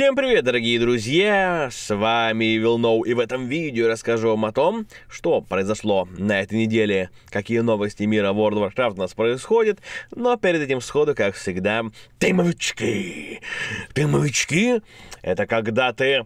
Всем привет, дорогие друзья! С вами Вилноу, и в этом видео расскажу вам о том, что произошло на этой неделе, какие новости мира World of Warcraft у нас происходят, но перед этим сходу, как всегда, ты новички! Ты новички? Это когда ты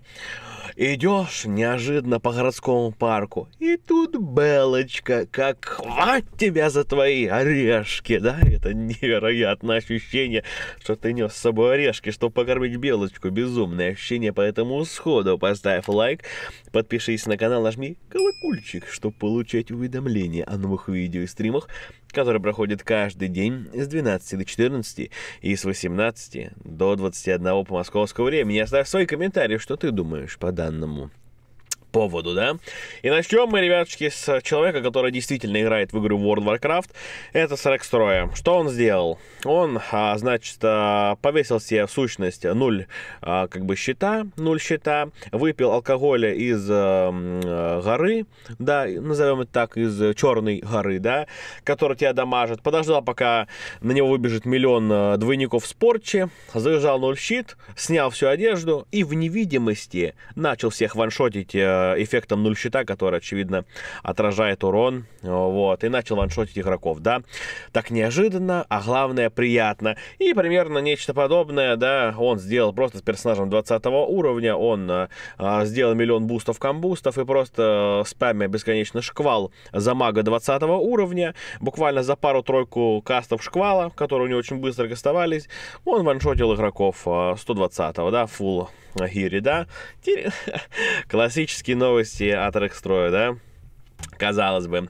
Идешь неожиданно по городскому парку, и тут Белочка, как хват тебя за твои орешки, да? Это невероятное ощущение, что ты нес с собой орешки, чтобы покормить Белочку. Безумное ощущение, по этому сходу поставь лайк, подпишись на канал, нажми колокольчик, чтобы получать уведомления о новых видео и стримах который проходит каждый день с 12 до 14 и с 18 до 21 по московскому времени. Оставь свой комментарий, что ты думаешь по данному поводу, да. И начнем мы, ребятушки, с человека, который действительно играет в игру World of Warcraft. Это с Рекс Что он сделал? Он, а, значит, а, повесил себе сущность 0 а, как бы счета, 0 счета, выпил алкоголя из а, а горы, да, назовем это так, из черной горы, да, который тебя дамажит. Подождал, пока на него выбежит миллион а, двойников в спорче, заезжал 0 щит, снял всю одежду и в невидимости начал всех ваншотить э, эффектом нуль щита, который, очевидно, отражает урон, вот, и начал ваншотить игроков, да. Так неожиданно, а главное, приятно. И примерно нечто подобное, да, он сделал просто с персонажем 20 уровня, он а, сделал миллион бустов, камбустов и просто э, спамя бесконечно шквал за мага 20 уровня, буквально за пару-тройку кастов шквала, которые у него очень быстро кастовались, он ваншотил игроков 120, да, фулл Хирида. Классические новости от Рекстроя, да? Казалось бы,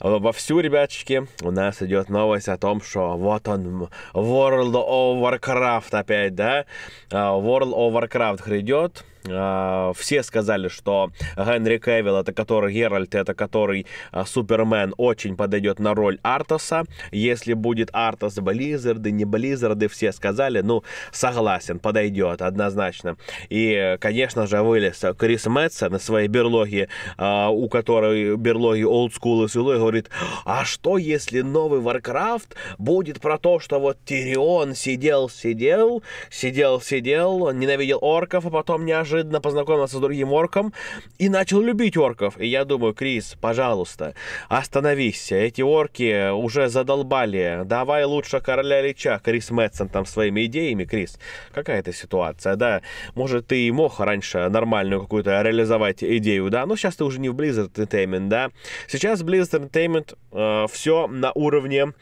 вовсю, ребяточки, у нас идет новость о том, что вот он, World of Warcraft опять, да? А, World of Warcraft грядет, а, все сказали, что Генри Кевилл, это который Геральт, это который а, Супермен, очень подойдет на роль Артаса. Если будет Артас, Близзарды, не Близзарды, все сказали, ну, согласен, подойдет однозначно. И, конечно же, вылез Крис Мэтса на своей берлоге, а, у которой берлоги олдскул и силой, говорит, а что, если новый Варкрафт будет про то, что вот Тирион сидел-сидел, сидел-сидел, ненавидел орков, а потом неожиданно неожиданно познакомился с другим орком и начал любить орков. И я думаю, Крис, пожалуйста, остановись. Эти орки уже задолбали. Давай лучше короля Лича, Крис Мэтсон там своими идеями. Крис, какая то ситуация, да? Может, ты и мог раньше нормальную какую-то реализовать идею, да? Но сейчас ты уже не в Blizzard Entertainment, да? Сейчас Blizzard Entertainment э, все на уровне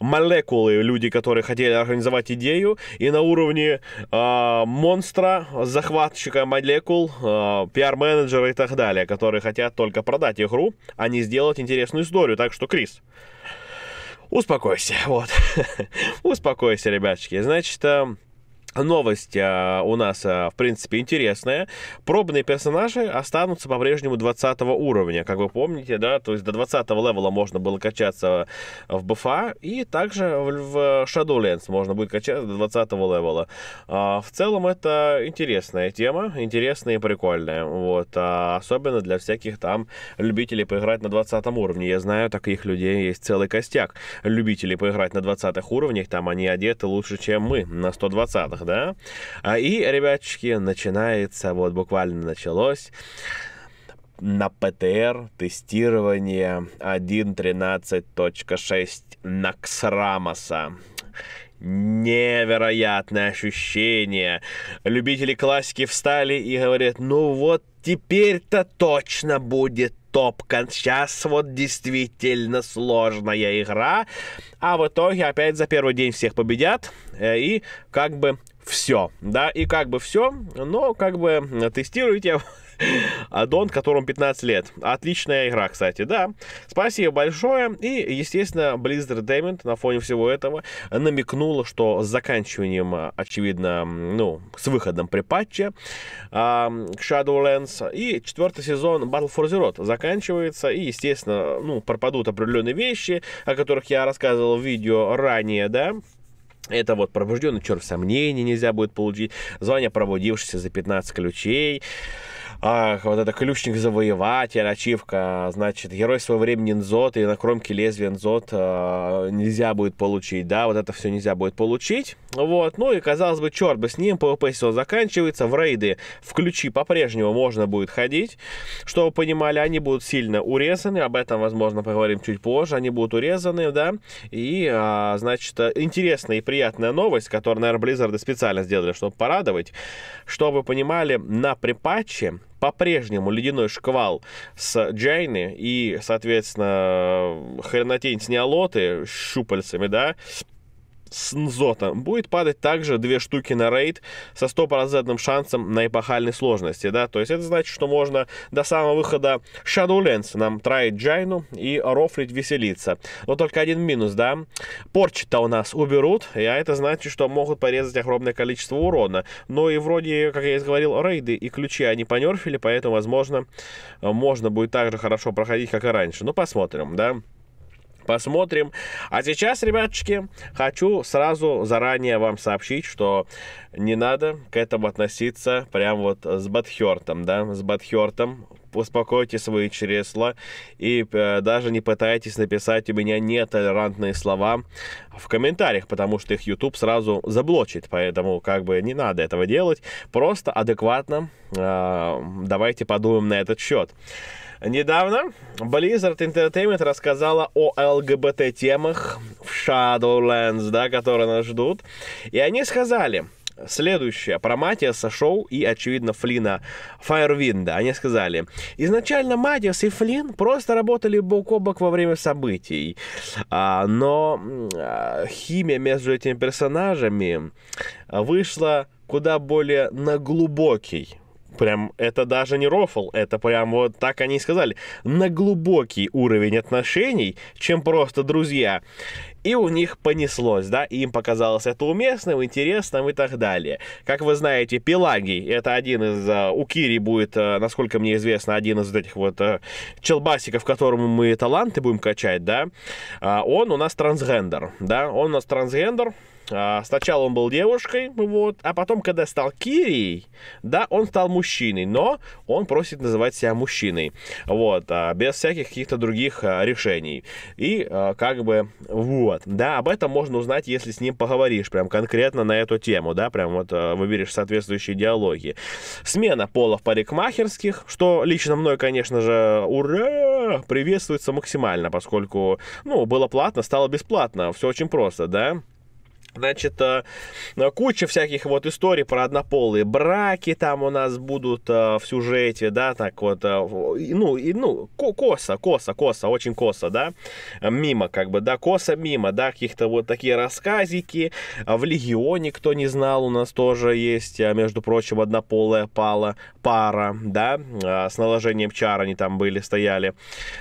молекулы. Люди, которые хотели организовать идею, и на уровне э, монстра, захватчика, молекул, э, пиар-менеджеры и так далее, которые хотят только продать игру, а не сделать интересную историю. Так что, Крис, успокойся, вот. успокойся, ребятчики, Значит, э, Новость а, у нас, а, в принципе, интересная. Пробные персонажи останутся по-прежнему 20 уровня, как вы помните, да, то есть до 20 левела можно было качаться в БФА, и также в, в Shadowlands можно будет качаться до 20 левела. А, в целом это интересная тема, интересная и прикольная, вот, а, особенно для всяких там любителей поиграть на 20 уровне. Я знаю, таких людей есть целый костяк любителей поиграть на 20 уровнях, там они одеты лучше, чем мы на 120 -х странах, да. А, и, ребяточки, начинается, вот буквально началось на ПТР тестирование 1.13.6 Наксрамоса невероятное ощущение. Любители классики встали и говорят, ну вот теперь-то точно будет топка. Сейчас вот действительно сложная игра. А в итоге опять за первый день всех победят. Э, и как бы все, да, и как бы все, но как бы тестируйте аддон, которому 15 лет. Отличная игра, кстати, да. Спасибо большое. И, естественно, Blizzard Diamond на фоне всего этого намекнула, что с заканчиванием, очевидно, ну, с выходом при патче э, а, Shadowlands и четвертый сезон Battle for Zeroth заканчивается, и, естественно, ну, пропадут определенные вещи, о которых я рассказывал в видео ранее, да, это вот пробужденный червь сомнений нельзя будет получить, звание проводившийся за 15 ключей, ах, вот это ключник-завоеватель, ачивка, значит, герой своего времени Нзот, и на кромке лезвия Нзот э, нельзя будет получить, да, вот это все нельзя будет получить, вот, ну и, казалось бы, черт бы с ним, ПВП все заканчивается, в рейды включи по-прежнему можно будет ходить, чтобы вы понимали, они будут сильно урезаны, об этом, возможно, поговорим чуть позже, они будут урезаны, да, и, э, значит, интересная и приятная новость, которую, наверное, Близзарды специально сделали, чтобы порадовать, чтобы вы понимали, на припатче по-прежнему ледяной шквал с Джайны и, соответственно, хренотень с неолоты с щупальцами, да, с Нзота. Будет падать также две штуки на рейд со стопроцентным шансом на эпохальной сложности, да, то есть это значит, что можно до самого выхода Shadowlands нам траить Джайну и рофлить веселиться. Но только один минус, да, порчи-то у нас уберут, и а это значит, что могут порезать огромное количество урона. Но и вроде, как я и говорил, рейды и ключи они понерфили, поэтому, возможно, можно будет так же хорошо проходить, как и раньше. Ну, посмотрим, да посмотрим. А сейчас, ребяточки, хочу сразу заранее вам сообщить, что не надо к этому относиться прям вот с бадхертом, да, с бадхертом. Успокойте свои чресла и э, даже не пытайтесь написать у меня нетолерантные слова в комментариях, потому что их YouTube сразу заблочит, поэтому как бы не надо этого делать. Просто адекватно э, давайте подумаем на этот счет. Недавно Blizzard Entertainment рассказала о ЛГБТ-темах в Shadowlands, да, которые нас ждут. И они сказали, Следующее. Про Матиаса Шоу и, очевидно, Флина Фаервинда. Они сказали, изначально Матиас и Флин просто работали бок о бок во время событий, а, но а, химия между этими персонажами вышла куда более на глубокий прям, это даже не рофл, это прям вот так они и сказали, на глубокий уровень отношений, чем просто друзья. И у них понеслось, да, им показалось это уместным, интересным и так далее. Как вы знаете, Пелагий, это один из, э, у Кири будет, э, насколько мне известно, один из этих вот э, челбасиков, которому мы таланты будем качать, да, а он у нас трансгендер, да, он у нас трансгендер, а, сначала он был девушкой, вот, а потом, когда стал Кирией, да, он стал мужчиной, но он просит называть себя мужчиной, вот, а, без всяких каких-то других а, решений. И как бы, вот, да, об этом можно узнать, если с ним поговоришь прям конкретно на эту тему, да, прям вот выберешь соответствующие диалоги. Смена пола в парикмахерских, что лично мной, конечно же, ура, приветствуется максимально, поскольку, ну, было платно, стало бесплатно, все очень просто, да. Значит, э, э, куча всяких вот историй про однополые браки там у нас будут э, в сюжете, да, так вот, ну, и, ну, косо, косо, косо, очень косо, да, мимо, как бы, да, косо мимо, да, каких-то вот такие рассказики. А в Легионе, кто не знал, у нас тоже есть, между прочим, однополая пала, пара, да, с наложением чар они там были, стояли.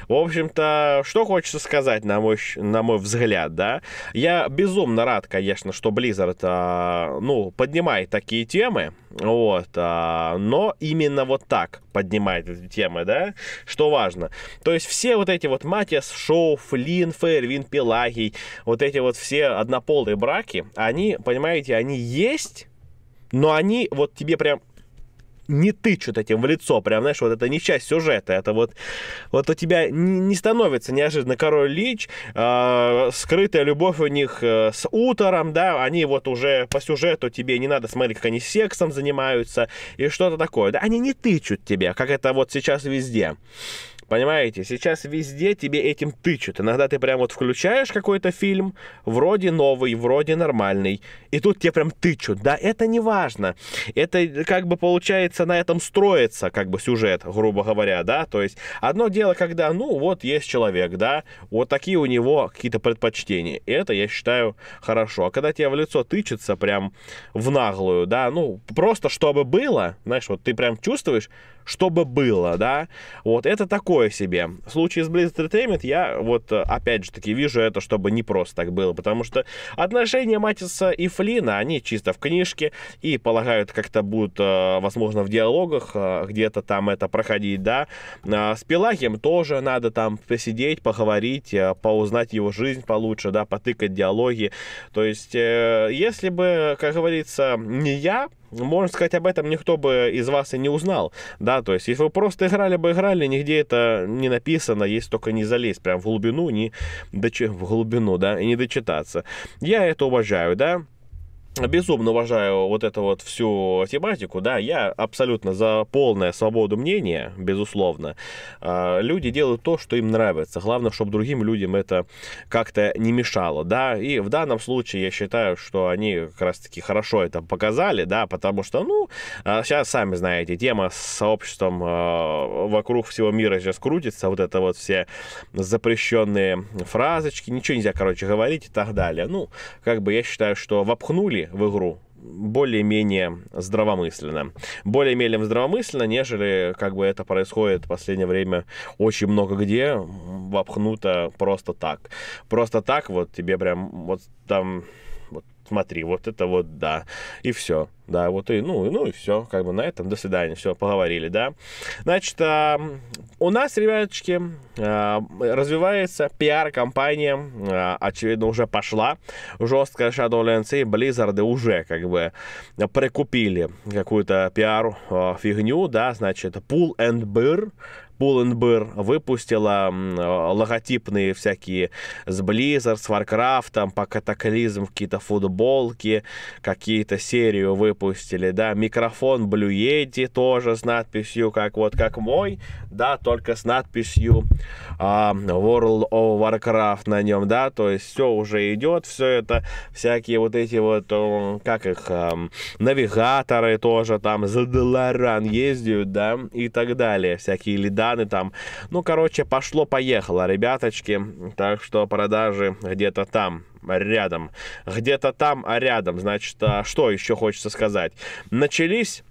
В общем-то, что хочется сказать, на мой, на мой взгляд, да, я безумно рад, конечно, конечно, что Blizzard, а, ну, поднимает такие темы, вот, а, но именно вот так поднимает эти темы, да, что важно. То есть все вот эти вот Матиас Шоуф, Лин, Фейервин, Пелагий, вот эти вот все однополые браки, они, понимаете, они есть, но они вот тебе прям не тычут этим в лицо, прям, знаешь, вот это не часть сюжета, это вот, вот у тебя не становится неожиданно король Лич, э, скрытая любовь у них э, с утором, да, они вот уже по сюжету тебе не надо смотреть, как они сексом занимаются и что-то такое, да, они не тычут тебя, как это вот сейчас везде. Понимаете, сейчас везде тебе этим тычут. Иногда ты прям вот включаешь какой-то фильм, вроде новый, вроде нормальный, и тут тебе прям тычут. Да, это не важно. Это как бы получается на этом строится как бы сюжет, грубо говоря, да. То есть одно дело, когда, ну, вот есть человек, да, вот такие у него какие-то предпочтения. И это, я считаю, хорошо. А когда тебе в лицо тычется прям в наглую, да, ну, просто чтобы было, знаешь, вот ты прям чувствуешь, чтобы было, да. Вот это такое себе. В случае с Blizzard Entertainment я вот э, опять же таки вижу это, чтобы не просто так было, потому что отношения Матиса и Флина, они чисто в книжке и, полагают, как-то будут, э, возможно, в диалогах э, где-то там это проходить, да. А с Пелагием тоже надо там посидеть, поговорить, поузнать его жизнь получше, да, потыкать диалоги. То есть, если бы, как говорится, не я можно сказать, об этом никто бы из вас и не узнал, да, то есть, если вы просто играли бы, играли, нигде это не написано, если только не залезть прям в глубину, не дочи... в глубину, да, и не дочитаться. Я это уважаю, да, безумно уважаю вот эту вот всю тематику, да, я абсолютно за полную свободу мнения, безусловно. А, люди делают то, что им нравится. Главное, чтобы другим людям это как-то не мешало, да, и в данном случае я считаю, что они как раз-таки хорошо это показали, да, потому что, ну, сейчас сами знаете, тема с сообществом а, вокруг всего мира сейчас крутится, вот это вот все запрещенные фразочки, ничего нельзя, короче, говорить и так далее. Ну, как бы я считаю, что вопхнули вошли в игру более-менее здравомысленно. Более-менее здравомысленно, нежели как бы это происходит в последнее время очень много где, вопхнуто просто так. Просто так вот тебе прям вот там смотри, вот это вот да, и все, да, вот и, ну, и, ну и все, как бы на этом, до свидания, все, поговорили, да. Значит, у нас, ребяточки, а, развивается пиар-компания, а, очевидно, уже пошла, Жесткая Shadowlands и Blizzard уже, как бы, прикупили какую-то пиар-фигню, а, да, значит, Pool and Bear, Pull&Bear выпустила э, логотипные всякие с Blizzard, с Warcraft, там, по катаклизм, какие-то футболки, какие-то серию выпустили, да, микрофон Blue Yeti тоже с надписью, как вот, как мой, да, только с надписью а, World of Warcraft на нем, да, то есть все уже идет, все это, всякие вот эти вот, э, как их, э, навигаторы тоже там за Деларан ездят, да, и так далее, всякие лида чемоданы там. Ну, короче, пошло-поехало, ребяточки. Так что продажи где-то там рядом. Где-то там, а рядом. Значит, а что еще хочется сказать? Начались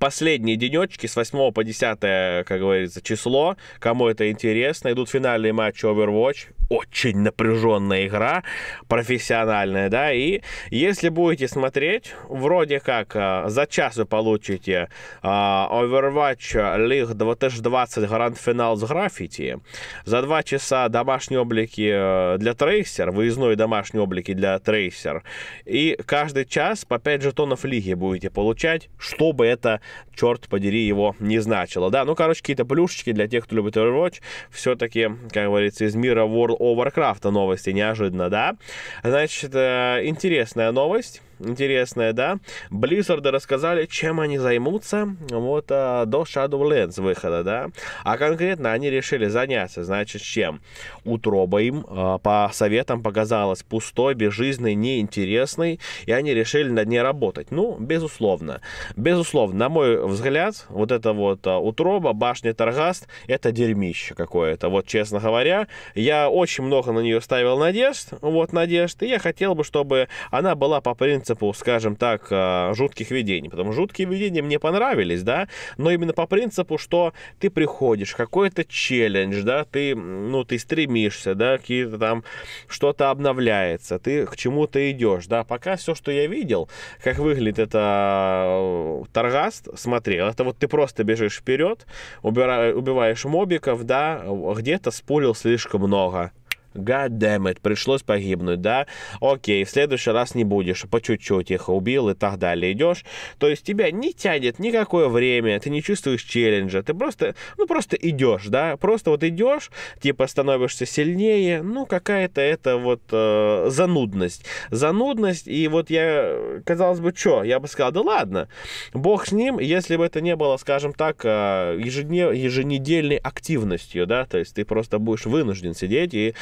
последние денечки с 8 по 10, как говорится, число. Кому это интересно, идут финальные матчи Overwatch очень напряженная игра, профессиональная, да, и если будете смотреть, вроде как э, за час вы получите э, Overwatch League 2020 гранд-финал с граффити, за два часа домашние облики э, для трейсер, выездной домашние облики для трейсер, и каждый час по 5 жетонов лиги будете получать, чтобы это, черт подери, его не значило, да, ну, короче, какие-то плюшечки для тех, кто любит Overwatch, все-таки, как говорится, из мира World о Варкрафта новости, неожиданно, да? Значит, э, интересная новость интересная, да. Blizzard рассказали, чем они займутся вот э, до Shadowlands выхода, да. А конкретно они решили заняться, значит, чем? Утроба им э, по советам показалась пустой, безжизненной, неинтересной, и они решили над ней работать. Ну, безусловно. Безусловно, на мой взгляд, вот эта вот э, утроба, башня Таргаст, это дерьмище какое-то, вот честно говоря. Я очень много на нее ставил надежд, вот надежд, и я хотел бы, чтобы она была по принципу принципу, скажем так, э, жутких видений. Потому что жуткие видения мне понравились, да, но именно по принципу, что ты приходишь, какой-то челлендж, да, ты, ну, ты стремишься, да, какие-то там, что-то обновляется, ты к чему-то идешь, да. Пока все, что я видел, как выглядит это э, Таргаст, смотрел, это вот ты просто бежишь вперед, убираешь, убиваешь мобиков, да, где-то спулил слишком много, God damn it, пришлось погибнуть, да? Окей, в следующий раз не будешь, по чуть-чуть их убил и так далее идешь. То есть тебя не тянет никакое время, ты не чувствуешь челленджа, ты просто, ну просто идешь, да? Просто вот идешь, типа становишься сильнее, ну какая-то это вот э, занудность. Занудность, и вот я, казалось бы, что? Я бы сказал, да ладно, бог с ним, если бы это не было, скажем так, э, ежедневной, еженедельной активностью, да? То есть ты просто будешь вынужден сидеть и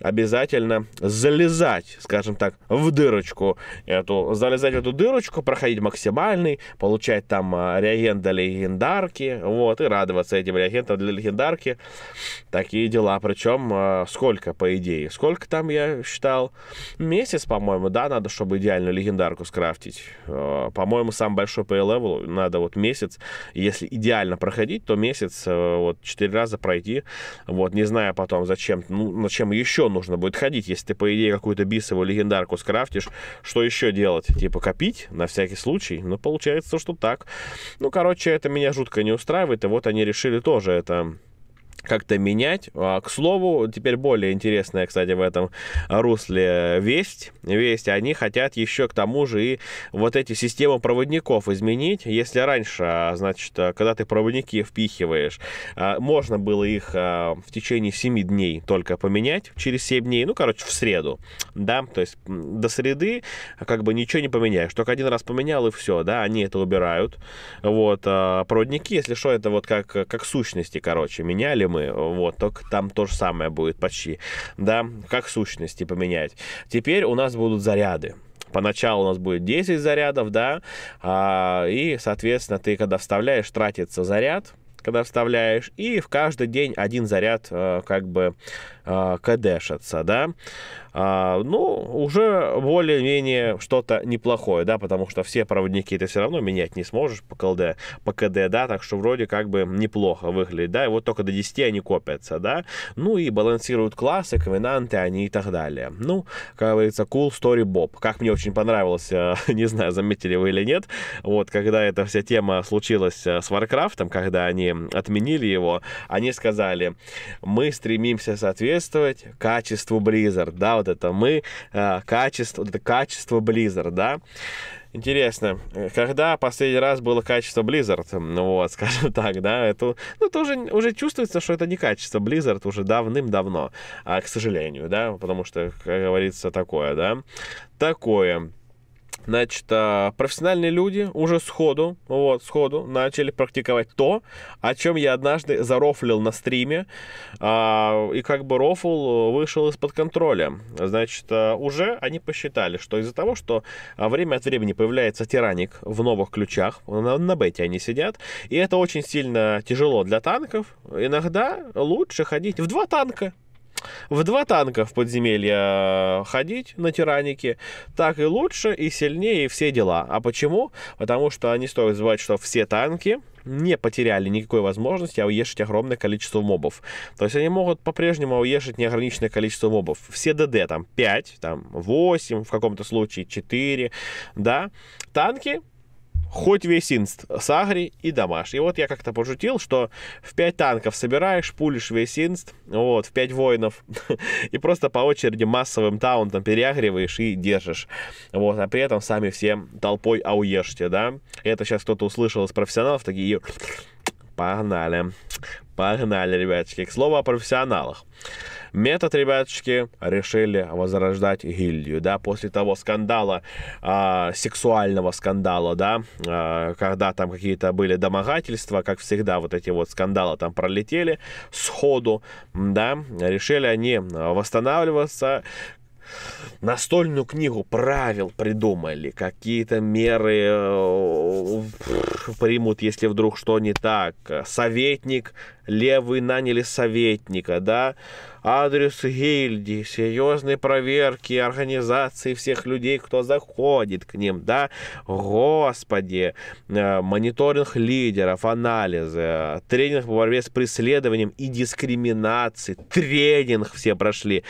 обязательно залезать, скажем так, в дырочку эту, залезать в эту дырочку, проходить максимальный, получать там а, реагент для легендарки, вот, и радоваться этим реагентам для легендарки. Такие дела. Причем а, сколько, по идее? Сколько там я считал? Месяц, по-моему, да, надо, чтобы идеальную легендарку скрафтить. А, по-моему, сам большой по левелу надо вот месяц. Если идеально проходить, то месяц вот четыре раза пройти. Вот, не знаю потом, зачем, ну, зачем чем еще нужно будет ходить, если ты, по идее, какую-то бисовую легендарку скрафтишь, что еще делать? Типа копить на всякий случай? Ну, получается, что так. Ну, короче, это меня жутко не устраивает, и вот они решили тоже это как-то менять. А, к слову, теперь более интересная, кстати, в этом русле весть. Весть, они хотят еще к тому же и вот эти системы проводников изменить. Если раньше, а, значит, а, когда ты проводники впихиваешь, можно было их в течение 7 дней только поменять, через 7 дней, ну, короче, в среду, да, то есть до среды как бы ничего не поменяешь, только один раз поменял и все, да, они это убирают, вот, проводники, если что, это вот как, как сущности, короче, меняли фильмы, вот, только там то же самое будет почти, да, как сущности поменять. Теперь у нас будут заряды, Поначалу у нас будет 10 зарядов, да, а, и, соответственно, ты, когда вставляешь, тратится заряд, когда вставляешь, и в каждый день один заряд э, как бы э, кадешатся, да. А, ну, уже более-менее что-то неплохое, да, потому что все проводники ты все равно менять не сможешь по КЛД, по КД, да, так что вроде как бы неплохо выглядит, да, и вот только до 10 они копятся, да, ну и балансируют классы, ковенанты, они и так далее. Ну, как говорится, cool story Bob, как мне очень понравилось, э, не знаю, заметили вы или нет, вот, когда эта вся тема случилась э, с Warcraft, когда они отменили его, они сказали, мы стремимся соответствовать соответствовать качеству Blizzard, да, вот это мы, э, качество, вот это качество Blizzard, да. Интересно, э, когда последний раз было качество Blizzard, ну вот, скажем так, да, ну, это, ну, тоже уже чувствуется, что это не качество Blizzard уже давным-давно, а, к сожалению, да, потому что, как говорится, такое, да, такое. Значит, а, профессиональные люди уже сходу, вот, сходу начали практиковать то, о чем я однажды зарофлил на стриме, а, и как бы рофл вышел из-под контроля. Значит, а, уже они посчитали, что из-за того, что время от времени появляется тираник в новых ключах, на, на бете они сидят, и это очень сильно тяжело для танков, иногда лучше ходить в два танка, в два танка в подземелье ходить на тиранике так и лучше, и сильнее, и все дела. А почему? Потому что не стоит забывать, что все танки не потеряли никакой возможности ауешить огромное количество мобов. То есть они могут по-прежнему ауешить неограниченное количество мобов. Все ДД там 5, там 8, в каком-то случае 4, да. Танки хоть весь инст, сагри и дамаж. И вот я как-то пошутил, что в 5 танков собираешь, пулишь весь инст, вот, в 5 воинов, и просто по очереди массовым таунтом переагриваешь и держишь. Вот, а при этом сами все толпой ауешьте, да. Это сейчас кто-то услышал из профессионалов, такие... Погнали. Погнали, ребятки К слову о профессионалах. Метод, ребяточки, решили возрождать гильдию, да, после того скандала, а, сексуального скандала, да, а, когда там какие-то были домогательства, как всегда, вот эти вот скандалы там пролетели сходу, да, решили они а, восстанавливаться, Настольную книгу правил придумали, какие-то меры э, примут, если вдруг что не так. Советник левы наняли советника, да, адрес гильдии, серьезные проверки организации всех людей, кто заходит к ним, да, господи, э, мониторинг лидеров, анализы, тренинг по борьбе с преследованием и дискриминацией, тренинг все прошли.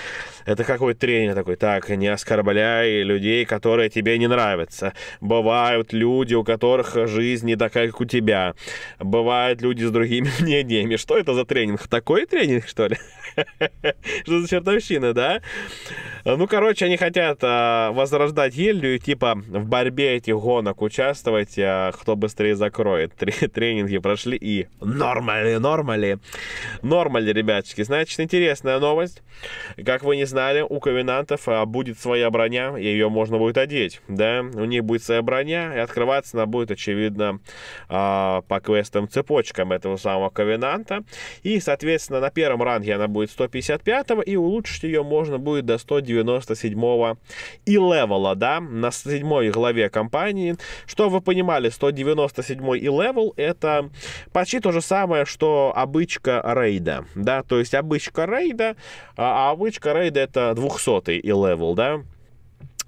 Это какой тренинг такой? Так, не оскорбляй людей, которые тебе не нравятся. Бывают люди, у которых жизнь не такая, как у тебя. Бывают люди с другими мнениями, что это за тренинг? Такой тренинг, что ли? Что за чертовщина, да? Ну, короче, они хотят а, возрождать гильдию, типа в борьбе этих гонок участвовать, а, кто быстрее закроет. Тренинги прошли и нормали, нормали. Нормали, ребяточки. Значит, интересная новость. Как вы не знали, у ковенантов а, будет своя броня, и ее можно будет одеть, да? У них будет своя броня, и открываться она будет, очевидно, по квестам цепочкам этого самого ковенанта маркета. И, соответственно, на первом ранге она будет 155 и улучшить ее можно будет до 197 и левела, да, на 7 главе компании. Что вы понимали, 197 и левел это почти то же самое, что обычка рейда, да, то есть обычка рейда, а, а обычка рейда это 200 и левел, да,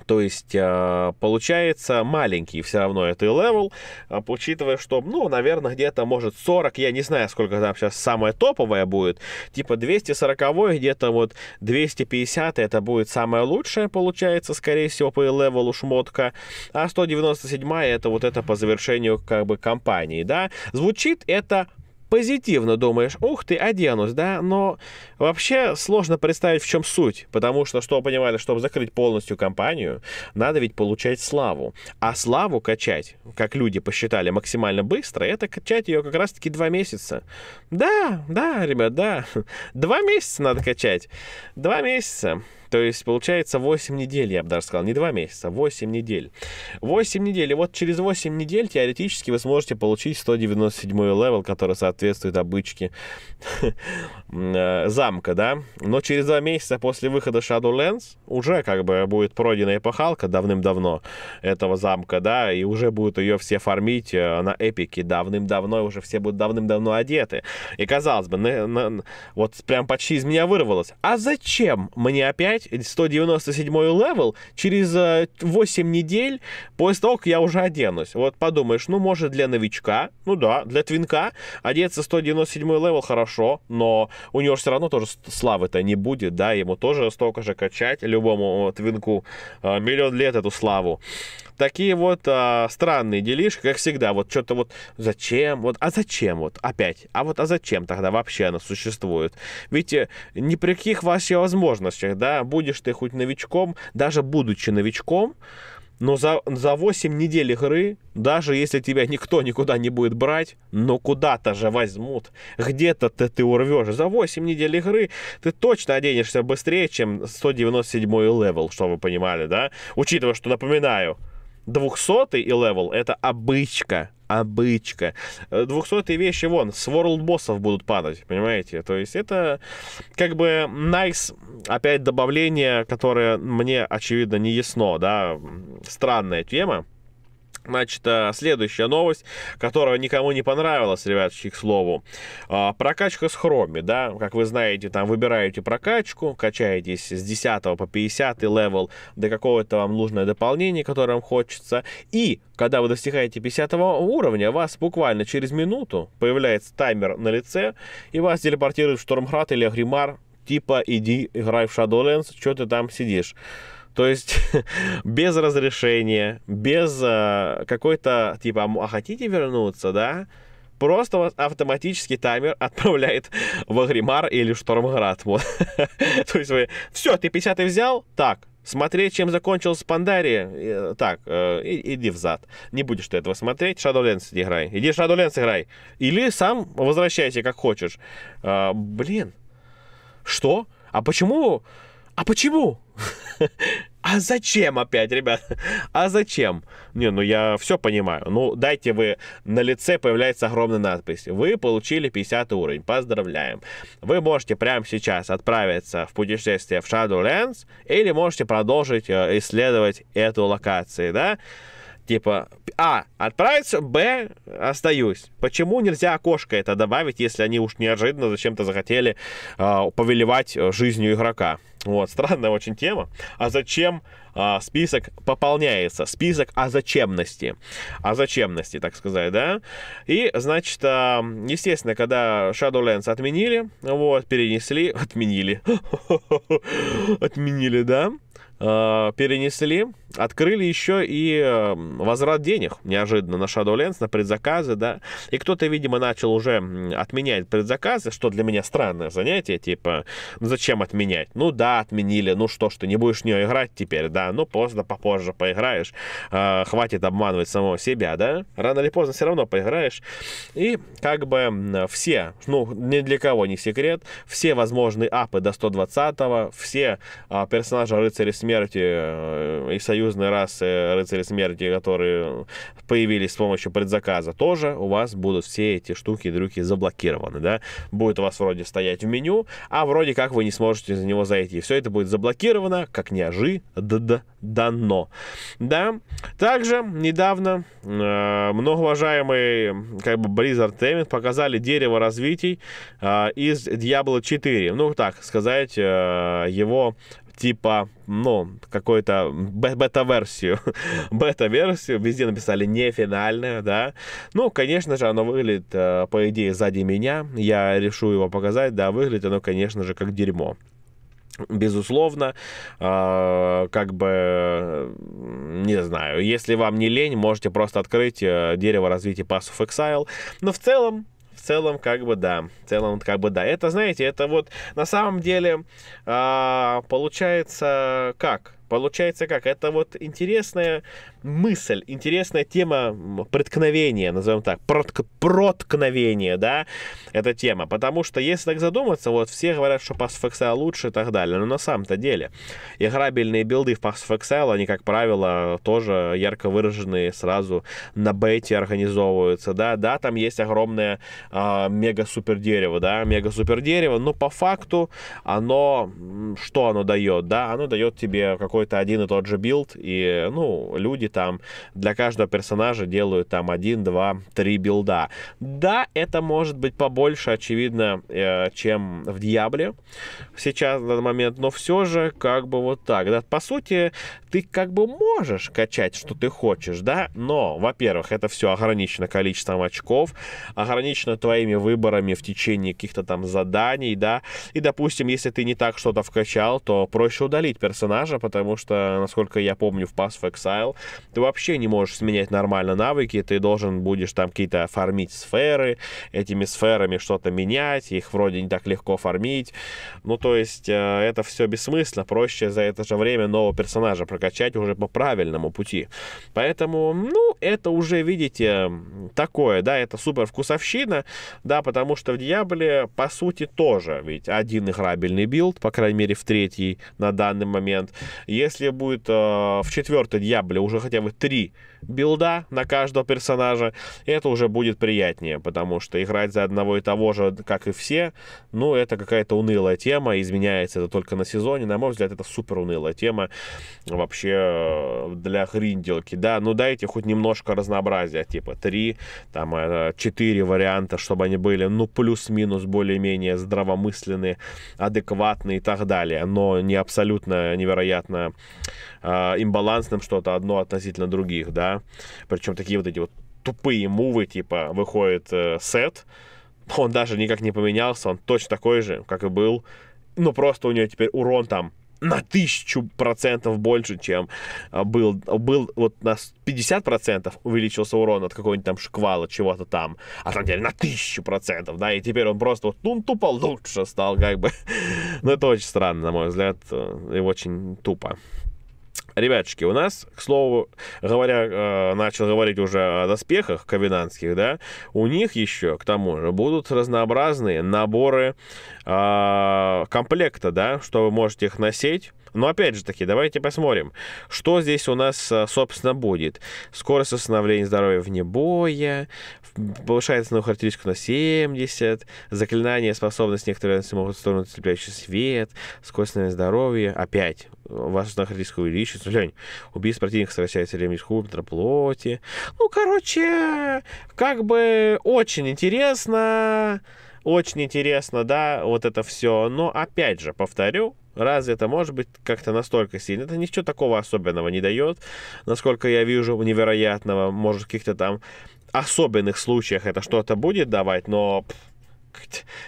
то есть э, получается маленький все равно это левел, а, учитывая, что, ну, наверное, где-то может 40, я не знаю, сколько там сейчас самое топовое будет, типа 240 где-то вот 250 это будет самое лучшее, получается, скорее всего, по левелу шмотка, а 197 это вот это по завершению как бы компании, да. Звучит это позитивно думаешь, ух ты, оденусь, да, но вообще сложно представить, в чем суть, потому что, что понимали, чтобы закрыть полностью компанию, надо ведь получать славу. А славу качать, как люди посчитали максимально быстро, это качать ее как раз-таки два месяца. Да, да, ребят, да, два месяца надо качать, два месяца. То есть, получается, 8 недель, я бы даже сказал, не 2 месяца, 8 недель. 8 недель, и вот через 8 недель теоретически вы сможете получить 197 левел, который соответствует обычке э, замка, да? Но через 2 месяца после выхода Shadowlands уже как бы будет пройдена эпохалка давным-давно этого замка, да, и уже будут ее все фармить э, на эпике давным-давно, уже все будут давным-давно одеты. И казалось бы, на, на, вот прям почти из меня вырвалось, а зачем мне опять пройти 197 левел через 8 э, недель после того, как я уже оденусь. Вот подумаешь, ну, может, для новичка, ну да, для твинка одеться 197 левел хорошо, но у него же все равно тоже славы-то не будет, да, ему тоже столько же качать любому э, твинку, э, миллион лет эту славу такие вот а, странные делишки, как всегда. Вот что-то вот зачем, вот, а зачем вот опять? А вот а зачем тогда вообще она существует? Ведь э, ни при каких ваших возможностях, да, будешь ты хоть новичком, даже будучи новичком, но за, за 8 недель игры, даже если тебя никто никуда не будет брать, но куда-то же возьмут. Где-то ты, ты урвешь. За 8 недель игры ты точно оденешься быстрее, чем 197 левел, что вы понимали, да? Учитывая, что, напоминаю, 200 и левел — это обычка, обычка. 200 э, вещи, вон, с World боссов будут падать, понимаете? То есть это как бы nice, опять добавление, которое мне, очевидно, не ясно, да, странная тема. Значит, э, следующая новость, которая никому не понравилась, ребяточки, к слову. А, прокачка с хроми, да, как вы знаете, там выбираете прокачку, качаетесь с 10 по 50 левел до какого-то вам нужное дополнение, которое вам хочется, и когда вы достигаете 50 уровня, вас буквально через минуту появляется таймер на лице, и вас телепортирует в Штормхрат или Гримар, типа «иди, играй в Shadowlands, что ты там сидишь». То есть без разрешения, без э, какой-то типа, «А, а хотите вернуться, да? просто вот автоматически таймер отправляет в Агримар или Штормград. Вот. То есть вы, все, ты 50 взял, так, смотреть, чем закончилась Пандария, э, так, э, иди взад. Не будешь ты этого смотреть, Шадоленс играй. Иди Шадоленс играй. Или сам возвращайся, как хочешь. Э, блин, что? А почему а почему? А зачем опять, ребят? А зачем? Не, ну я все понимаю. Ну, дайте вы, на лице появляется огромная надпись. Вы получили 50 уровень, поздравляем. Вы можете прямо сейчас отправиться в путешествие в Shadowlands или можете продолжить э, исследовать эту локацию, да? Типа, а, отправиться, б, остаюсь. Почему нельзя окошко это добавить, если они уж неожиданно зачем-то захотели а, э, повелевать жизнью игрока? Вот, странная очень тема. А зачем а, список пополняется? Список о зачемности. О зачемности, так сказать, да? И, значит, а, естественно, когда Shadowlands отменили, вот, перенесли, отменили. Отменили, да? Э, перенесли, открыли еще и э, возврат денег неожиданно на Shadowlands, на предзаказы, да. И кто-то, видимо, начал уже отменять предзаказы, что для меня странное занятие, типа, зачем отменять? Ну да, отменили, ну что ж ты, не будешь в нее играть теперь, да, ну поздно, попозже поиграешь, э, хватит обманывать самого себя, да, рано или поздно все равно поиграешь. И как бы все, ну ни для кого не секрет, все возможные апы до 120-го, все э, персонажи рыцарей смерти э, и союзные расы рыцари смерти, которые появились с помощью предзаказа, тоже у вас будут все эти штуки и дрюки заблокированы, да. Будет у вас вроде стоять в меню, а вроде как вы не сможете за него зайти. Все это будет заблокировано, как неожиданно дано. Да, также недавно э, многоуважаемый как бы Blizzard Entertainment показали дерево развитий э, из Diablo 4. Ну, так сказать, э, его типа, ну, какую-то бета-версию. бета-версию везде написали не финальная, да. Ну, конечно же, оно выглядит, э, по идее, сзади меня. Я решу его показать, да, выглядит оно, конечно же, как дерьмо. Безусловно, э, как бы, не знаю, если вам не лень, можете просто открыть э, дерево развития Pass of Exile. Но в целом, целом, как бы да. В целом, как бы да. Это, знаете, это вот на самом деле а, получается как? Получается как? Это вот интересная мысль, интересная тема преткновения, назовем так, протк, проткновение, да, эта тема. Потому что, если так задуматься, вот все говорят, что Pass of лучше и так далее, но на самом-то деле играбельные билды в Pass of они, как правило, тоже ярко выраженные, сразу на бете организовываются, да, да, там есть огромное э, мега-супер дерево, да, мега-супер дерево, но по факту оно, что оно дает, да, оно дает тебе какой-то один и тот же билд, и, ну, люди там для каждого персонажа делают там один, два, три билда. Да, это может быть побольше, очевидно, э, чем в Диабле сейчас на данный момент, но все же как бы вот так. Да? По сути, ты как бы можешь качать, что ты хочешь, да, но, во-первых, это все ограничено количеством очков, ограничено твоими выборами в течение каких-то там заданий, да, и, допустим, если ты не так что-то вкачал, то проще удалить персонажа, потому что, насколько я помню, в Pass of Exile ты вообще не можешь сменять нормально навыки, ты должен будешь там какие-то фармить сферы, этими сферами что-то менять, их вроде не так легко фармить. Ну, то есть, э, это все бессмысленно, проще за это же время нового персонажа прокачать уже по правильному пути. Поэтому, ну, это уже, видите, такое, да, это супер вкусовщина, да, потому что в Дьяволе, по сути, тоже ведь один играбельный билд, по крайней мере, в третий на данный момент. Если будет э, в четвертый Дьяволе уже хотя бы три билда на каждого персонажа, это уже будет приятнее, потому что играть за одного и того же, как и все, ну, это какая-то унылая тема, изменяется это только на сезоне, на мой взгляд, это супер унылая тема вообще э, для гринделки, да, ну, дайте хоть немножко разнообразия, типа три, там, э, четыре варианта, чтобы они были, ну, плюс-минус более-менее здравомысленные, адекватные и так далее, но не абсолютно невероятно а, имбалансным что-то одно относительно других, да. Причем такие вот эти вот тупые мувы, типа, выходит э, сет, он даже никак не поменялся, он точно такой же, как и был. Ну, просто у него теперь урон там на тысячу процентов больше, чем а, был. Был вот на 50 процентов увеличился урон от какого-нибудь там шквала, чего-то там. А на самом деле на тысячу процентов, да, и теперь он просто вот, ну, тупо лучше стал, как бы. Но ну, это очень странно, на мой взгляд, э, и очень тупо ребятушки, у нас, к слову говоря, э, начал говорить уже о доспехах ковенантских, да, у них еще, к тому же, будут разнообразные наборы э, комплекта, да, что вы можете их носить, но опять же таки, давайте посмотрим, что здесь у нас, э, собственно, будет. Скорость восстановления здоровья вне боя, повышается на характеристику на 70, заклинание, способность некоторые могут в сторону цепляющий свет, скорость здоровья, опять важна характеристика увеличивается. Лень, убийство противника сокращается время в плоти. Ну, короче, как бы очень интересно, очень интересно, да, вот это все. Но опять же, повторю, Разве это может быть как-то настолько сильно? Это ничего такого особенного не дает. Насколько я вижу, невероятного. Может, в каких-то там особенных случаях это что-то будет давать, но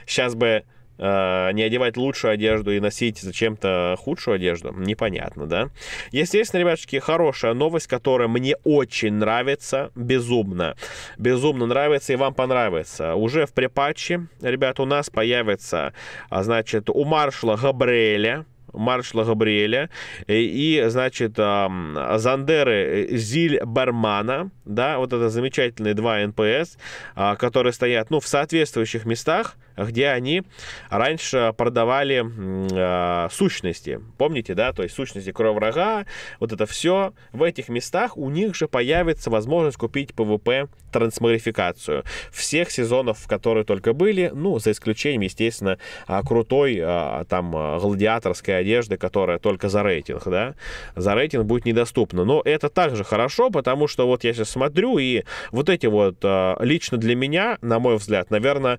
сейчас бы Э, не одевать лучшую одежду и носить зачем-то худшую одежду, непонятно, да? Естественно, ребятушки, хорошая новость, которая мне очень нравится, безумно, безумно нравится и вам понравится. Уже в припатче, ребят, у нас появится, а, значит, у маршала Габриэля, маршала Габриэля и, э, и значит, Зандеры э, Зиль Бармана, да, вот это замечательные два НПС, а, которые стоят, ну, в соответствующих местах, где они раньше продавали э, сущности. Помните, да? То есть сущности крови врага, вот это все. В этих местах у них же появится возможность купить ПВП трансмогрификацию всех сезонов, которые только были, ну, за исключением, естественно, а, крутой а, там а, гладиаторской одежды, которая только за рейтинг, да? За рейтинг будет недоступна. Но это также хорошо, потому что вот я сейчас смотрю, и вот эти вот лично для меня, на мой взгляд, наверное,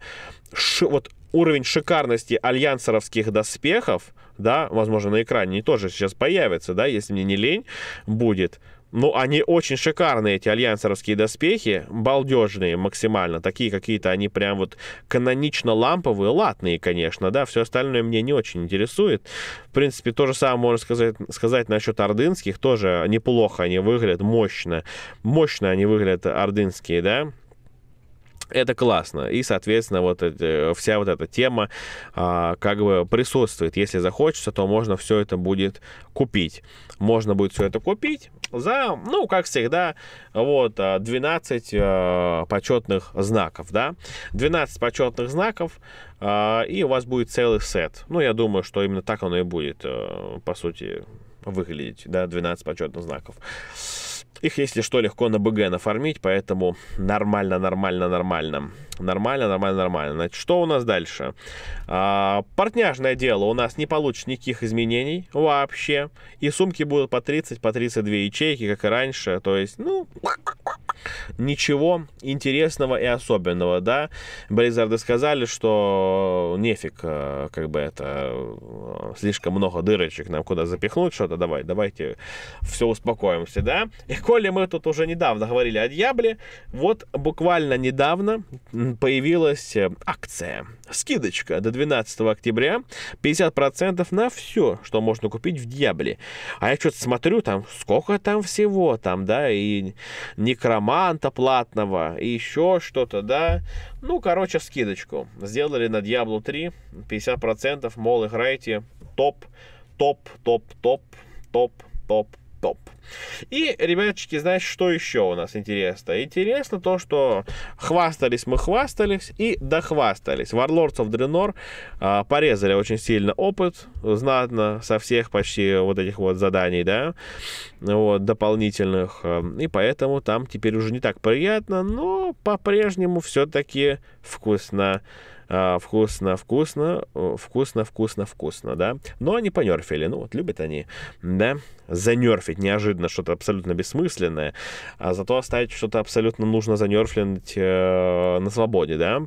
ши, вот уровень шикарности альянсеровских доспехов, да, возможно, на экране тоже сейчас появится, да, если мне не лень будет. Ну, они очень шикарные, эти альянсеровские доспехи, балдежные максимально, такие какие-то, они прям вот канонично ламповые, латные, конечно, да, все остальное мне не очень интересует. В принципе, то же самое можно сказать, сказать насчет ордынских, тоже неплохо они выглядят, мощно, мощно они выглядят, ордынские, да, это классно. И, соответственно, вот эти, вся вот эта тема а, как бы присутствует. Если захочется, то можно все это будет купить. Можно будет все это купить за, ну, как всегда, вот 12 а, а почетных знаков, да. 12 почетных знаков, а, и у вас будет целый сет. Ну, я думаю, что именно так оно и будет, а, по сути, выглядеть, да, 12 почетных знаков. Их, если что, легко на БГ нафармить, поэтому нормально, нормально, нормально. Нормально, нормально, нормально. Значит, что у нас дальше? А, партняжное дело у нас не получит никаких изменений вообще. И сумки будут по 30, по 32 ячейки, как и раньше. То есть, ну, ничего интересного и особенного, да. Близзарды сказали, что нефиг, э, как бы это, э, слишком много дырочек нам куда запихнуть что-то, давай, давайте все успокоимся, да. И коли мы тут уже недавно говорили о Дьябле, вот буквально недавно появилась э, акция, скидочка до 12 октября, 50% на все, что можно купить в Дьябле. А я что-то смотрю, там, сколько там всего, там, да, и некромант некроманта платного и еще что-то, да. Ну, короче, скидочку. Сделали на Diablo 3, 50%, мол, играйте. Топ, топ, топ, топ, топ, топ, топ. И, ребяточки, знаете что еще у нас интересно? Интересно то, что хвастались мы хвастались и дохвастались. Warlords of Draenor а, порезали очень сильно опыт, знатно, со всех почти вот этих вот заданий, да, вот, дополнительных. Эм, и поэтому там теперь уже не так приятно, но по-прежнему все-таки вкусно. А, вкусно, вкусно, вкусно, вкусно, вкусно, да. Но они понерфили, ну вот любят они, да, занерфить неожиданно что-то абсолютно бессмысленное, а зато оставить что-то абсолютно нужно занерфлить э, на свободе, да.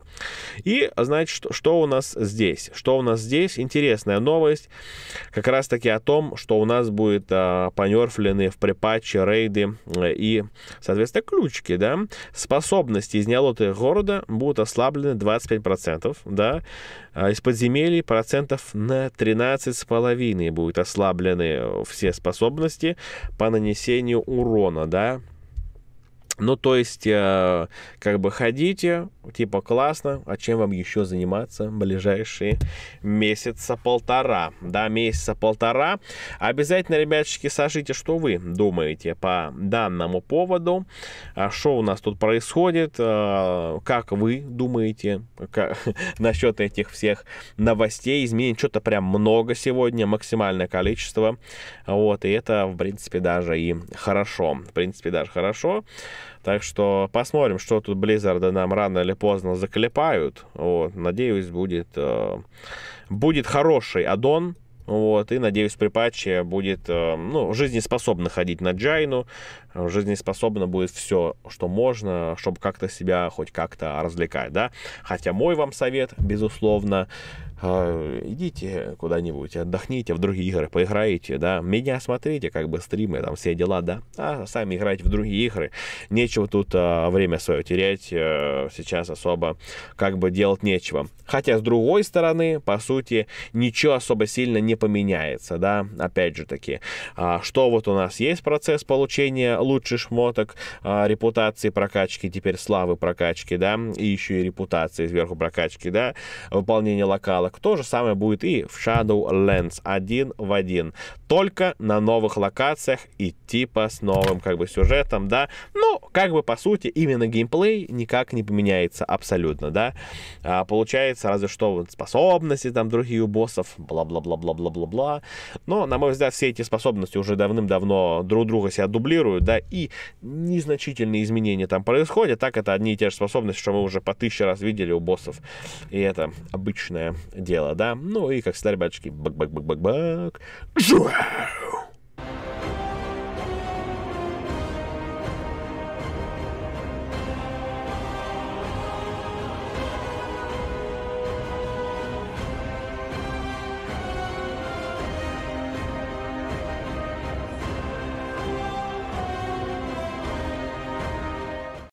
И, значит, что, что у нас здесь? Что у нас здесь? Интересная новость как раз-таки о том, что у нас будет э, понерфлены в припатче рейды э, и, соответственно, ключики, да. Способности из неолоты города будут ослаблены 25% процентов, да, а из подземелий процентов на с половиной будут ослаблены э, все способности по нанесению урона, да, ну, то есть, э, как бы ходите, типа классно, а чем вам еще заниматься в ближайшие месяца полтора, да, месяца полтора. Обязательно, ребяточки, сажите, что вы думаете по данному поводу, что а у нас тут происходит, а, как вы думаете как, насчет этих всех новостей, изменений, что-то прям много сегодня, максимальное количество, вот, и это, в принципе, даже и хорошо, в принципе, даже хорошо. Хорошо. Так что посмотрим, что тут Близзарда нам рано или поздно заклепают. Вот, надеюсь, будет, э, будет хороший аддон. Вот, и, надеюсь, при патче будет, э, ну, жизнеспособно ходить на Джайну, жизнеспособно будет все, что можно, чтобы как-то себя хоть как-то развлекать, да. Хотя мой вам совет, безусловно, Э, идите куда-нибудь, отдохните в другие игры, поиграете, да, меня смотрите, как бы стримы, там все дела, да, а сами играйте в другие игры, нечего тут а, время свое терять, а, сейчас особо как бы делать нечего. Хотя, с другой стороны, по сути, ничего особо сильно не поменяется, да, опять же таки, а, что вот у нас есть процесс получения лучших шмоток, а, репутации прокачки, теперь славы прокачки, да, и еще и репутации сверху прокачки, да, выполнение локалок рисунок. То же самое будет и в Shadowlands, один в один. Только на новых локациях и типа с новым как бы сюжетом, да. Ну, как бы по сути именно геймплей никак не поменяется абсолютно, да. А, получается, разве что вот способности там другие у боссов, бла-бла-бла-бла-бла-бла-бла. Но, на мой взгляд, все эти способности уже давным-давно друг друга себя дублируют, да, и незначительные изменения там происходят. Так это одни и те же способности, что мы уже по тысяче раз видели у боссов. И это обычное дело, да? Ну и, как всегда, ребяточки, бак-бак-бак-бак-бак.